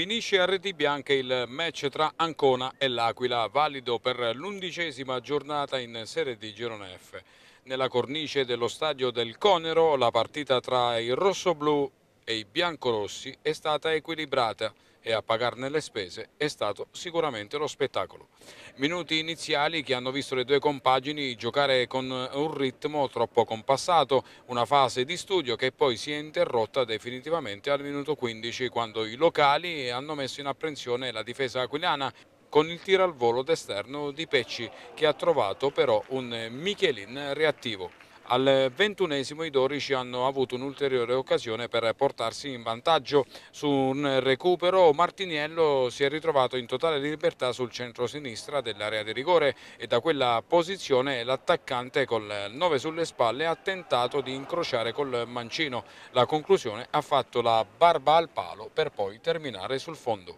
Finisce a reti bianche il match tra Ancona e L'Aquila, valido per l'undicesima giornata in Serie di Girone F. Nella cornice dello stadio del Conero la partita tra i rossoblù e i biancorossi è stata equilibrata e a pagarne le spese è stato sicuramente lo spettacolo. Minuti iniziali che hanno visto le due compagini giocare con un ritmo troppo compassato, una fase di studio che poi si è interrotta definitivamente al minuto 15 quando i locali hanno messo in apprensione la difesa aquilana con il tiro al volo d'esterno di Pecci che ha trovato però un Michelin reattivo. Al ventunesimo i dorici hanno avuto un'ulteriore occasione per portarsi in vantaggio su un recupero. Martiniello si è ritrovato in totale libertà sul centro-sinistra dell'area di rigore e da quella posizione l'attaccante col 9 sulle spalle ha tentato di incrociare col mancino. La conclusione ha fatto la barba al palo per poi terminare sul fondo.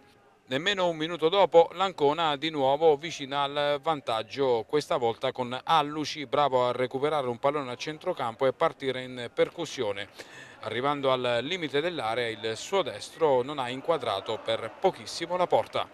Nemmeno un minuto dopo l'Ancona di nuovo vicina al vantaggio, questa volta con Alluci, bravo a recuperare un pallone a centrocampo e partire in percussione. Arrivando al limite dell'area il suo destro non ha inquadrato per pochissimo la porta.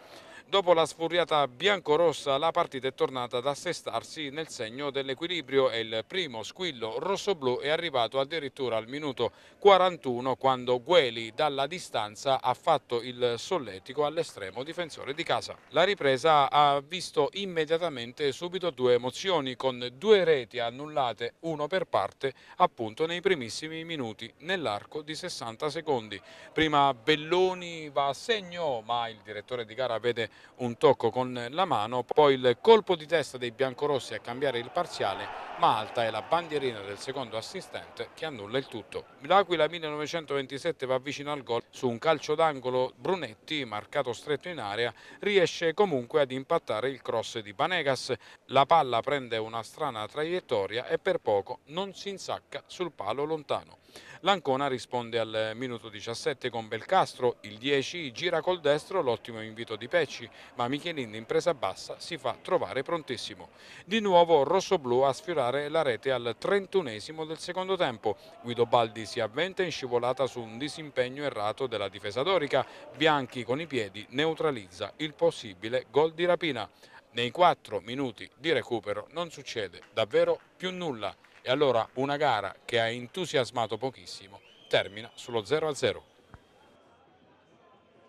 Dopo la sfuriata biancorossa la partita è tornata ad assestarsi nel segno dell'equilibrio e il primo squillo rossoblù è arrivato addirittura al minuto 41 quando Gueli dalla distanza ha fatto il solletico all'estremo difensore di casa. La ripresa ha visto immediatamente subito due emozioni con due reti annullate uno per parte appunto nei primissimi minuti nell'arco di 60 secondi. Prima Belloni va a segno ma il direttore di gara vede un tocco con la mano, poi il colpo di testa dei biancorossi a cambiare il parziale, ma alta è la bandierina del secondo assistente che annulla il tutto. L'Aquila 1927 va vicino al gol su un calcio d'angolo Brunetti, marcato stretto in area, riesce comunque ad impattare il cross di Panegas. La palla prende una strana traiettoria e per poco non si insacca sul palo lontano. L'Ancona risponde al minuto 17 con Belcastro, il 10 gira col destro l'ottimo invito di Pecci, ma Michelin impresa bassa si fa trovare prontissimo. Di nuovo rossoblù a sfiorare la rete al 31 del secondo tempo. Guido Baldi si avventa in scivolata su un disimpegno errato della difesa dorica. Bianchi con i piedi neutralizza il possibile gol di rapina. Nei quattro minuti di recupero non succede davvero più nulla e allora una gara che ha entusiasmato pochissimo termina sullo 0-0.